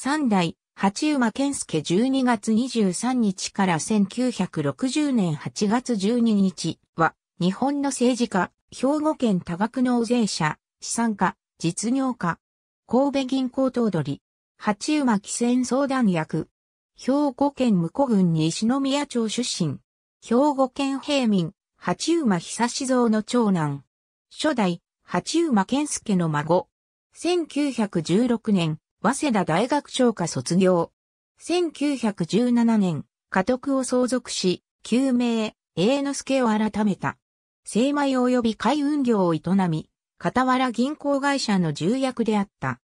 三代、八馬健介12月23日から1960年8月12日は、日本の政治家、兵庫県多額納税者、資産家、実業家、神戸銀行頭取、八馬汽船相談役、兵庫県向郡西宮町出身、兵庫県平民、八馬久志蔵の長男、初代、八馬健介の孫、1916年、早稲田大学長科卒業。1917年、家督を相続し、旧名、栄之助を改めた。精米及び海運業を営み、傍ら銀行会社の重役であった。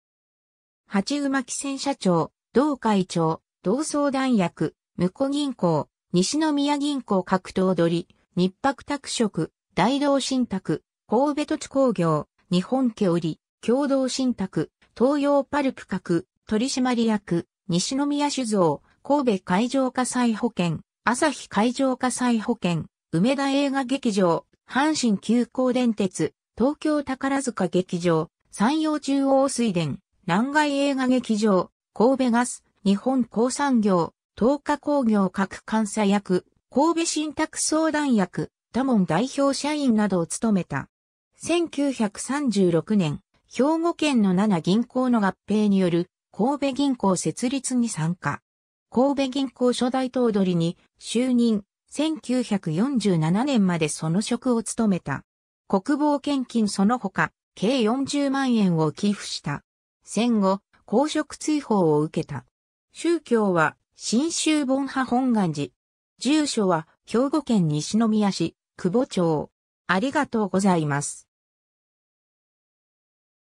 八馬汽船社長、同会長、同相談役、向こ銀行、西宮銀行格闘取、り、日白拓殖、大道信託、神戸土地工業、日本家織、共同信託、東洋パルプ閣、取締役、西宮酒造、神戸海上火災保険、朝日海上火災保険、梅田映画劇場、阪神急行電鉄、東京宝塚劇場、山陽中央水田、南外映画劇場、神戸ガス、日本鉱産業、東華工業各監査役、神戸信託相談役、多門代表社員などを務めた。1936年、兵庫県の七銀行の合併による神戸銀行設立に参加。神戸銀行初代頭取に就任、1947年までその職を務めた。国防献金その他、計40万円を寄付した。戦後、公職追放を受けた。宗教は、新州本派本願寺。住所は、兵庫県西宮市、久保町。ありがとうございます。